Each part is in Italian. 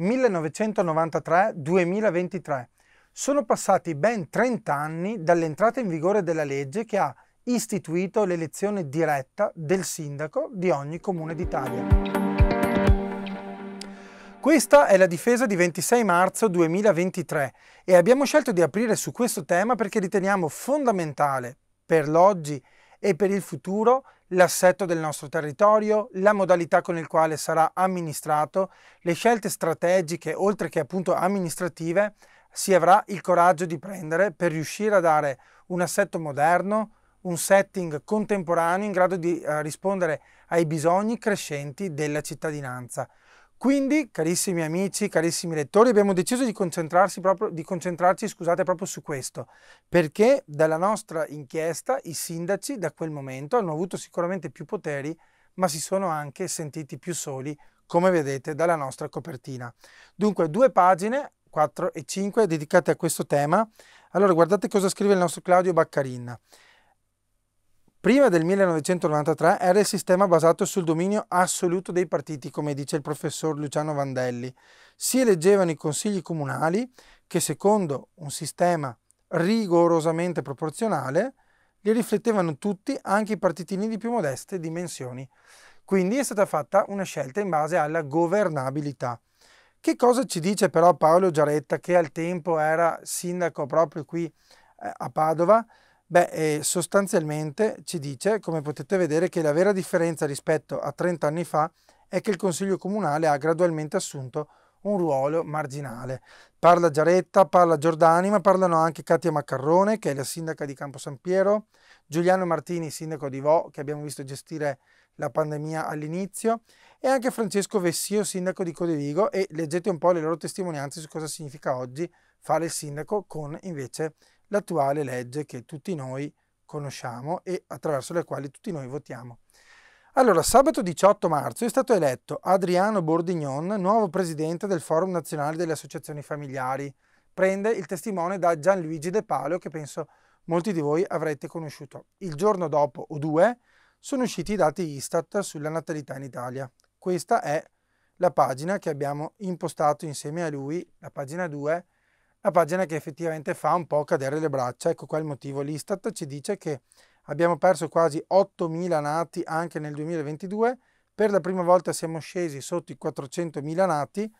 1993-2023. Sono passati ben 30 anni dall'entrata in vigore della legge che ha istituito l'elezione diretta del sindaco di ogni comune d'Italia. Questa è la difesa di 26 marzo 2023 e abbiamo scelto di aprire su questo tema perché riteniamo fondamentale per l'oggi e per il futuro l'assetto del nostro territorio, la modalità con il quale sarà amministrato, le scelte strategiche oltre che appunto amministrative si avrà il coraggio di prendere per riuscire a dare un assetto moderno, un setting contemporaneo in grado di eh, rispondere ai bisogni crescenti della cittadinanza. Quindi, carissimi amici, carissimi lettori, abbiamo deciso di, proprio, di, concentrarci scusate, proprio su questo, perché dalla nostra inchiesta i sindaci da quel momento hanno avuto sicuramente più poteri, ma si sono anche sentiti più soli, come vedete dalla nostra copertina. Dunque, due pagine, 4 e 5, dedicate a questo tema. Allora, guardate cosa scrive il nostro Claudio Baccarin. Prima del 1993 era il sistema basato sul dominio assoluto dei partiti, come dice il professor Luciano Vandelli. Si eleggevano i consigli comunali che, secondo un sistema rigorosamente proporzionale, li riflettevano tutti, anche i partitini di più modeste dimensioni. Quindi è stata fatta una scelta in base alla governabilità. Che cosa ci dice però Paolo Giaretta, che al tempo era sindaco proprio qui eh, a Padova? Beh, ehm, sostanzialmente ci dice, come potete vedere, che la vera differenza rispetto a 30 anni fa è che il Consiglio Comunale ha gradualmente assunto un ruolo marginale. Parla Giaretta, parla Giordani, ma parlano anche Katia Maccarrone, che è la sindaca di Campo San Piero, Giuliano Martini, sindaco di Vo, che abbiamo visto gestire la pandemia all'inizio, e anche Francesco Vessio, sindaco di Codevigo, e leggete un po' le loro testimonianze su cosa significa oggi fare il sindaco con invece l'attuale legge che tutti noi conosciamo e attraverso le quali tutti noi votiamo. Allora, sabato 18 marzo è stato eletto Adriano Bordignon, nuovo presidente del Forum Nazionale delle Associazioni Familiari. Prende il testimone da Gianluigi De Palio, che penso molti di voi avrete conosciuto. Il giorno dopo o due sono usciti i dati Istat sulla natalità in Italia. Questa è la pagina che abbiamo impostato insieme a lui, la pagina 2, la pagina che effettivamente fa un po' cadere le braccia. Ecco qua il motivo. L'Istat ci dice che abbiamo perso quasi 8.000 nati anche nel 2022, per la prima volta siamo scesi sotto i 400.000 nati,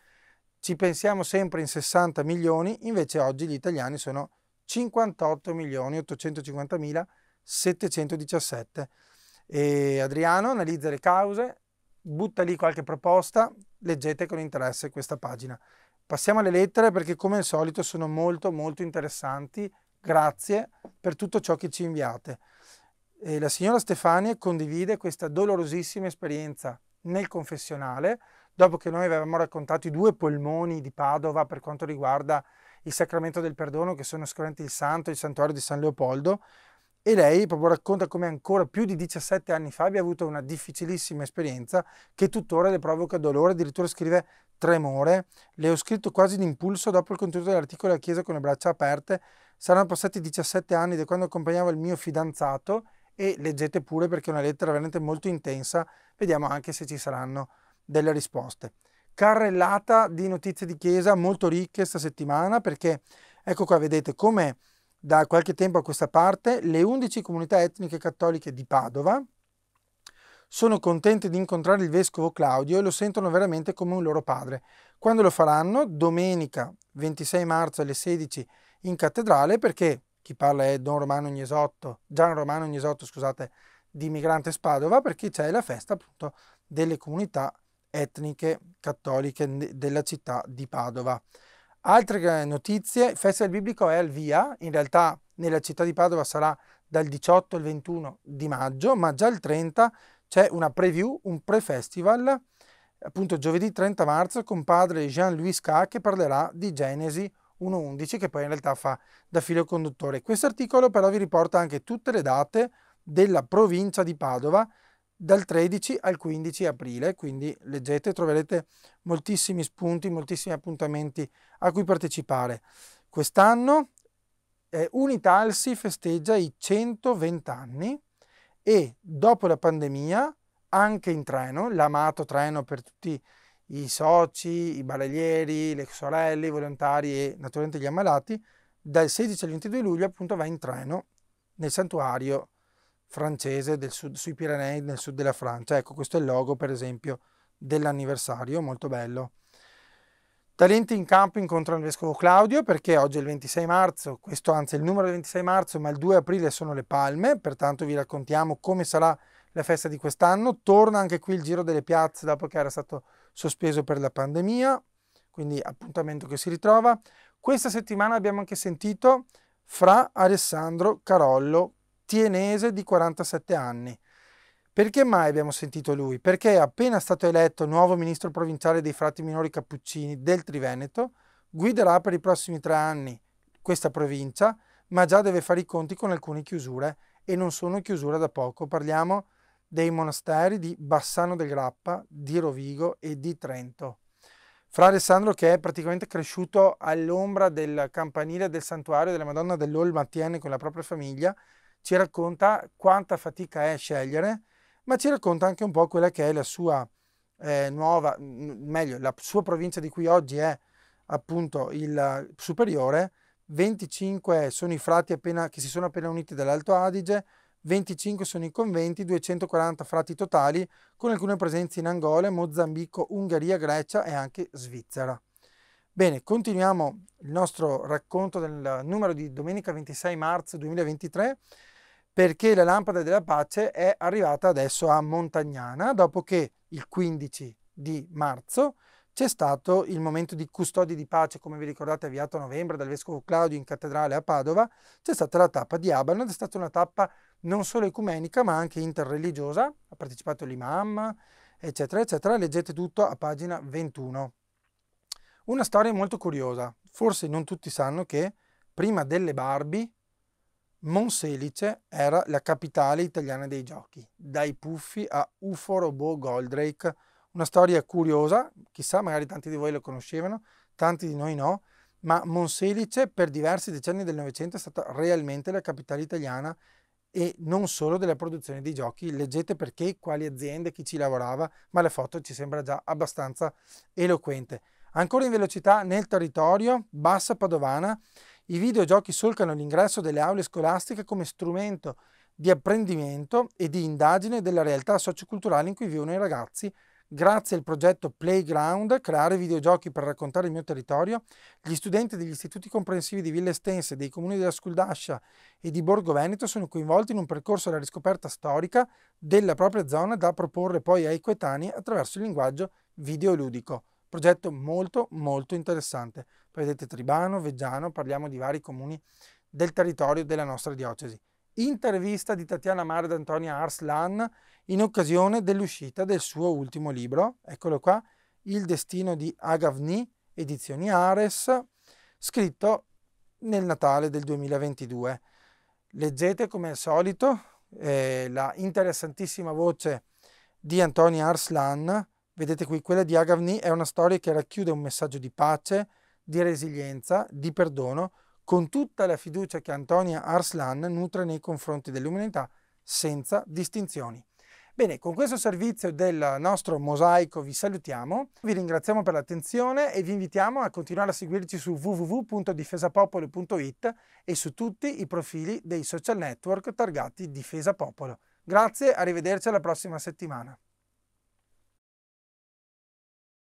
ci pensiamo sempre in 60 milioni, invece oggi gli italiani sono 58 milioni 850.000 717. E Adriano analizza le cause, butta lì qualche proposta, leggete con interesse questa pagina. Passiamo alle lettere perché come al solito sono molto molto interessanti. Grazie per tutto ciò che ci inviate. E eh, la signora Stefania condivide questa dolorosissima esperienza nel confessionale, dopo che noi avevamo raccontato i due polmoni di Padova per quanto riguarda il sacramento del perdono, che sono sicuramente il santo e il santuario di San Leopoldo, e lei proprio racconta come ancora più di 17 anni fa abbia avuto una difficilissima esperienza che tuttora le provoca dolore, addirittura scrive tremore. Le ho scritto quasi d'impulso dopo il contenuto dell'articolo della chiesa con le braccia aperte. Saranno passati 17 anni da quando accompagnavo il mio fidanzato e leggete pure perché è una lettera veramente molto intensa. Vediamo anche se ci saranno delle risposte. Carrellata di notizie di chiesa molto ricche sta settimana perché ecco qua vedete come da qualche tempo a questa parte le 11 comunità etniche cattoliche di Padova sono contente di incontrare il vescovo Claudio e lo sentono veramente come un loro padre. Quando lo faranno? Domenica 26 marzo alle 16 in cattedrale perché chi parla è Don Romano Gnesotto, Gian Romano Gnesotto, scusate, di Migrante Spadova perché c'è la festa appunto delle comunità etniche cattoliche della città di Padova. Altre notizie, il Festival Biblico è al via, in realtà nella città di Padova sarà dal 18 al 21 di maggio, ma già il 30 c'è una preview, un pre-festival, appunto giovedì 30 marzo con padre Jean-Louis K che parlerà di Genesi 1.11 che poi in realtà fa da filo conduttore. Questo articolo però vi riporta anche tutte le date della provincia di Padova dal 13 al 15 aprile, quindi leggete, troverete moltissimi spunti, moltissimi appuntamenti a cui partecipare. Quest'anno eh, Unitalsi festeggia i 120 anni e dopo la pandemia anche in treno, l'amato treno per tutti i soci, i barellieri, le sorelle, i volontari e naturalmente gli ammalati, dal 16 al 22 luglio appunto va in treno nel santuario francese del sud, sui Pirenei nel sud della Francia. Ecco, questo è il logo, per esempio, dell'anniversario, molto bello. Talenti in campo incontrano il vescovo Claudio perché oggi è il 26 marzo, questo anzi è il numero del 26 marzo, ma il 2 aprile sono le palme, pertanto vi raccontiamo come sarà la festa di quest'anno. Torna anche qui il giro delle piazze dopo che era stato sospeso per la pandemia, quindi appuntamento che si ritrova. Questa settimana abbiamo anche sentito fra Alessandro Carollo tienese di 47 anni. Perché mai abbiamo sentito lui? Perché appena stato eletto nuovo ministro provinciale dei frati minori cappuccini del Triveneto, guiderà per i prossimi tre anni questa provincia, ma già deve fare i conti con alcune chiusure e non sono chiusure da poco. Parliamo dei monasteri di Bassano del Grappa, di Rovigo e di Trento. Fra Alessandro che è praticamente cresciuto all'ombra del campanile del santuario della Madonna dell'Olma con la propria famiglia ci racconta quanta fatica è scegliere, ma ci racconta anche un po' quella che è la sua eh, nuova, meglio, la sua provincia di cui oggi è appunto il superiore, 25 sono i frati appena, che si sono appena uniti dall'Alto Adige, 25 sono i conventi, 240 frati totali, con alcune presenze in Angola, Mozambico, Ungheria, Grecia e anche Svizzera. Bene, continuiamo il nostro racconto del numero di domenica 26 marzo 2023 perché la lampada della pace è arrivata adesso a Montagnana, dopo che il 15 di marzo c'è stato il momento di custodia di pace, come vi ricordate, avviato a novembre dal Vescovo Claudio in cattedrale a Padova, c'è stata la tappa di Abano ed è stata una tappa non solo ecumenica ma anche interreligiosa, ha partecipato l'imam, eccetera, eccetera, leggete tutto a pagina 21. Una storia molto curiosa, forse non tutti sanno che prima delle Barbie Monselice era la capitale italiana dei giochi, dai Puffi a Uforobo Goldrake, una storia curiosa, chissà magari tanti di voi lo conoscevano, tanti di noi no, ma Monselice per diversi decenni del Novecento è stata realmente la capitale italiana e non solo della produzione di giochi, leggete perché, quali aziende, chi ci lavorava, ma la foto ci sembra già abbastanza eloquente. Ancora in velocità nel territorio, Bassa Padovana, i videogiochi solcano l'ingresso delle aule scolastiche come strumento di apprendimento e di indagine della realtà socioculturale in cui vivono i ragazzi. Grazie al progetto Playground, creare videogiochi per raccontare il mio territorio, gli studenti degli istituti comprensivi di Villa Estense, dei comuni della Sculdascia e di Borgo Veneto sono coinvolti in un percorso alla riscoperta storica della propria zona da proporre poi ai coetanei attraverso il linguaggio videoludico. Progetto molto molto interessante. Vedete Tribano, Veggiano, parliamo di vari comuni del territorio della nostra diocesi. Intervista di Tatiana Mara ed Antonia Arslan in occasione dell'uscita del suo ultimo libro, eccolo qua, Il destino di Agavni, edizioni Ares, scritto nel Natale del 2022. Leggete come al solito eh, la interessantissima voce di Antonia Arslan, vedete qui quella di Agavni è una storia che racchiude un messaggio di pace, di resilienza, di perdono, con tutta la fiducia che Antonia Arslan nutre nei confronti dell'umanità, senza distinzioni. Bene, con questo servizio del nostro mosaico vi salutiamo, vi ringraziamo per l'attenzione e vi invitiamo a continuare a seguirci su www.difesapopolo.it e su tutti i profili dei social network targati Difesa Popolo. Grazie, arrivederci alla prossima settimana.